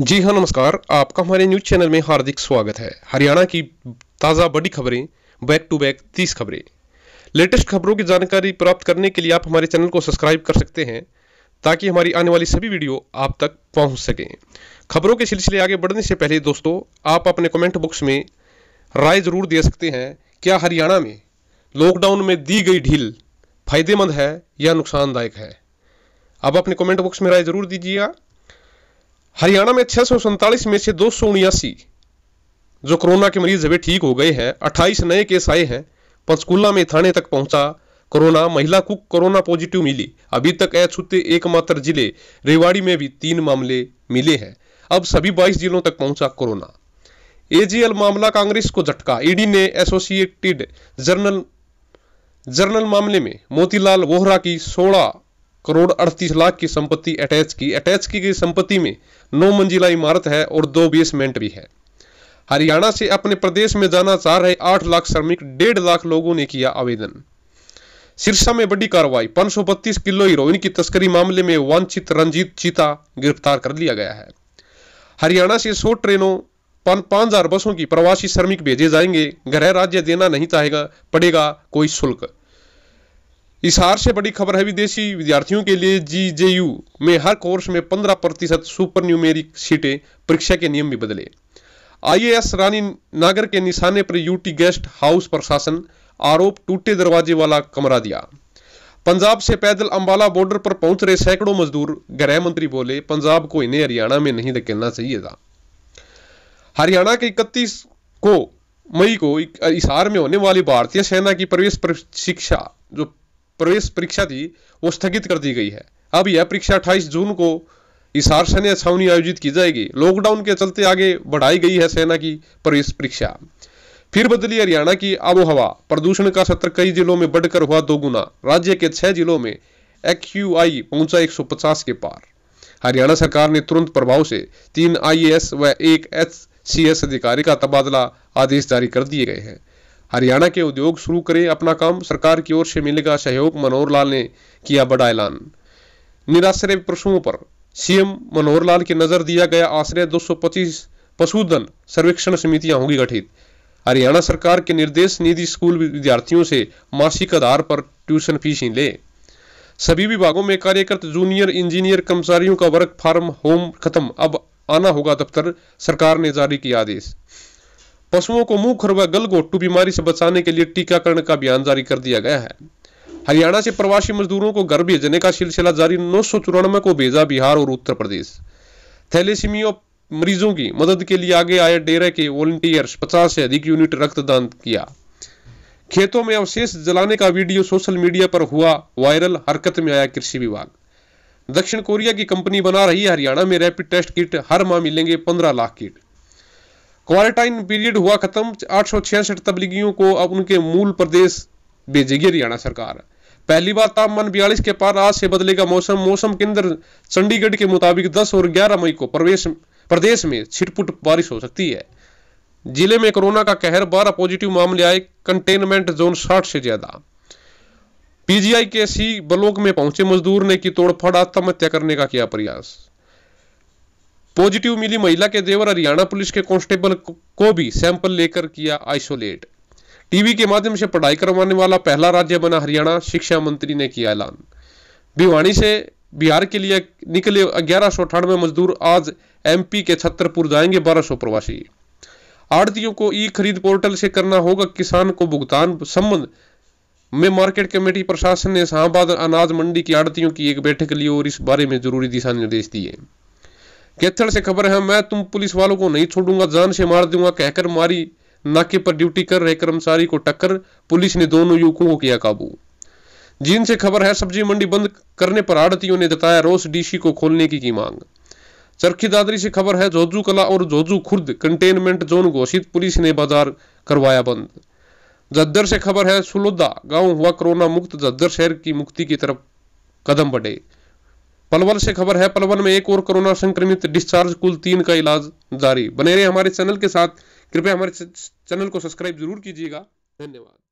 जी हाँ नमस्कार आपका हमारे न्यूज चैनल में हार्दिक स्वागत है हरियाणा की ताज़ा बड़ी खबरें बैक टू बैक तीस खबरें लेटेस्ट खबरों की जानकारी प्राप्त करने के लिए आप हमारे चैनल को सब्सक्राइब कर सकते हैं ताकि हमारी आने वाली सभी वीडियो आप तक पहुंच सकें खबरों के सिलसिले आगे बढ़ने से पहले दोस्तों आप अपने कमेंट बॉक्स में राय ज़रूर दे सकते हैं क्या हरियाणा में लॉकडाउन में दी गई ढील फायदेमंद है या नुकसानदायक है आप अपने कमेंट बॉक्स में राय ज़रूर दीजिएगा हरियाणा में छह सौ में से दो जो कोरोना के मरीज अभी ठीक हो गए हैं अट्ठाईस नए केस आए हैं पंचकूला में थाने तक पहुंचा कोरोना महिला को कोरोना पॉजिटिव मिली अभी तक अछूते एकमात्र जिले रेवाड़ी में भी तीन मामले मिले हैं अब सभी 22 जिलों तक पहुंचा कोरोना एजीएल मामला कांग्रेस को झटका ईडी ने एसोसिएटेड जर्नल जर्नल मामले में मोतीलाल वोहरा की सोलह करोड़ अड़तीस लाख की संपत्ति अटैच की अटैच की गई संपत्ति में नौ मंजिला इमारत है और दो बेसमेंट भी है हरियाणा से अपने प्रदेश में जाना चाह रहे आठ लाख श्रमिक डेढ़ लाख लोगों ने किया आवेदन सिरसा में बड़ी कार्रवाई पांच किलो हीरोइन की तस्करी मामले में वांछित रंजीत चीता गिरफ्तार कर लिया गया है हरियाणा से सौ ट्रेनों पांच हजार बसों की प्रवासी श्रमिक भेजे जाएंगे गृह राज्य देना नहीं चाहेगा पड़ेगा कोई शुल्क इस हार से बड़ी खबर है विदेशी विद्यार्थियों के लिए जीजेयू में हर कोर्स में 15 प्रतिशत सुपर न्यूमेरिक सीटें परीक्षा के नियम भी बदले आईएएस रानी नागर के निशाने पर यूटी गेस्ट हाउस प्रशासन आरोप टूटे दरवाजे वाला कमरा दिया पंजाब से पैदल अंबाला बॉर्डर पर पहुंच रहे सैकड़ों मजदूर गृह मंत्री बोले पंजाब को इन्हें हरियाणा में नहीं धकेलना चाहिए था हरियाणा के इकतीस को मई को इसार में होने वाली भारतीय सेना की प्रवेश प्रशिक्षा जो प्रवेश परीक्षा थी वो स्थगित कर दी गई है अब यह परीक्षा 28 जून को इसार सैन्य छावनी आयोजित की जाएगी लॉकडाउन के चलते आगे बढ़ाई गई है सेना की प्रवेश परीक्षा फिर बदली हरियाणा की आबोहवा प्रदूषण का सत्र कई जिलों में बढ़कर हुआ दोगुना राज्य के छह जिलों में एक पहुंचा एक के पार हरियाणा सरकार ने तुरंत प्रभाव से तीन आई व एक एच अधिकारी का तबादला आदेश जारी कर दिए गए हैं हरियाणा के उद्योग शुरू करें अपना काम सरकार की ओर से मिलेगा सहयोग मनोहर लाल ने किया बड़ा ऐलान निराश्रय पशुओं पर सीएम मनोहर लाल की नजर दिया गया आश्रय 225 पशुधन सर्वेक्षण समितियां होंगी गठित हरियाणा सरकार के निर्देश निधि स्कूल विद्यार्थियों से मासिक आधार पर ट्यूशन फीस ही ले सभी विभागों में कार्यरत जूनियर इंजीनियर कर्मचारियों का वर्क फार्म होम खत्म अब आना होगा दफ्तर सरकार ने जारी किया आदेश पशुओं को मुंह खुर व गल गोटू बीमारी से बचाने के लिए टीकाकरण का अभियान जारी कर दिया गया है हरियाणा से प्रवासी मजदूरों को घर भेजने का सिलसिला जारी नौ सौ चौरानवे को भेजा बिहार और उत्तर प्रदेश थैलेसीमिया मरीजों की मदद के लिए आगे आए डेरे के वॉलंटियर्स 50 से अधिक यूनिट रक्तदान किया खेतों में अवशेष जलाने का वीडियो सोशल मीडिया पर हुआ वायरल हरकत में आया कृषि विभाग दक्षिण कोरिया की कंपनी बना रही हरियाणा में रैपिड टेस्ट किट हर माह मिलेंगे पंद्रह लाख किट क्वारंटाइन पीरियड हुआ खत्म आठ तबलीगियों को अब उनके मूल प्रदेश भेजेगी हरियाणा सरकार पहली बार तापमान बयालीस के पार आज से बदलेगा मौसम मौसम केंद्र चंडीगढ़ के मुताबिक 10 और 11 मई को प्रवेश प्रदेश में छिटपुट बारिश हो सकती है जिले में कोरोना का कहर 12 पॉजिटिव मामले आए कंटेनमेंट जोन साठ से ज्यादा पीजीआई के सी ब्लॉक में पहुंचे मजदूर ने की तोड़फोड़ आत्महत्या करने का किया प्रयास पॉजिटिव मिली महिला के देवर हरियाणा पुलिस के कांस्टेबल को भी सैंपल लेकर किया आइसोलेट टीवी के माध्यम से पढ़ाई करवाने वाला पहला राज्य बना हरियाणा शिक्षा मंत्री ने किया ऐलान भिवाणी से बिहार के लिए निकले ग्यारह मजदूर आज एमपी के छतरपुर जाएंगे बारह प्रवासी आड़तियों को ई खरीद पोर्टल से करना होगा किसान को भुगतान संबंध में मार्केट कमेटी प्रशासन ने शाहबाद अनाज मंडी की आड़तियों की एक बैठक ली और इस बारे में जरूरी दिशा निर्देश दिए कैथल से खबर है मैं तुम पुलिस वालों को नहीं छोड़ूंगा जान से मार दूंगा कहकर मारी नाके पर ड्यूटी कर रहे कर्मचारी को टक्कर पुलिस ने दोनों युवकों को किया काबू जीन से खबर है सब्जी मंडी बंद करने पर आड़तियों ने जताया रोस डीसी को खोलने की, की मांग चरखी दादरी से खबर है जोजू कला और जोजू खुर्द कंटेनमेंट जोन घोषित पुलिस ने बाजार करवाया बंद जद्दर से खबर है सुलोदा गांव हुआ कोरोना मुक्त जद्दर शहर की मुक्ति की तरफ कदम बढ़े पलवल से खबर है पलवल में एक और कोरोना संक्रमित डिस्चार्ज कुल तीन का इलाज जारी बने रहे हमारे चैनल के साथ कृपया हमारे चैनल को सब्सक्राइब जरूर कीजिएगा धन्यवाद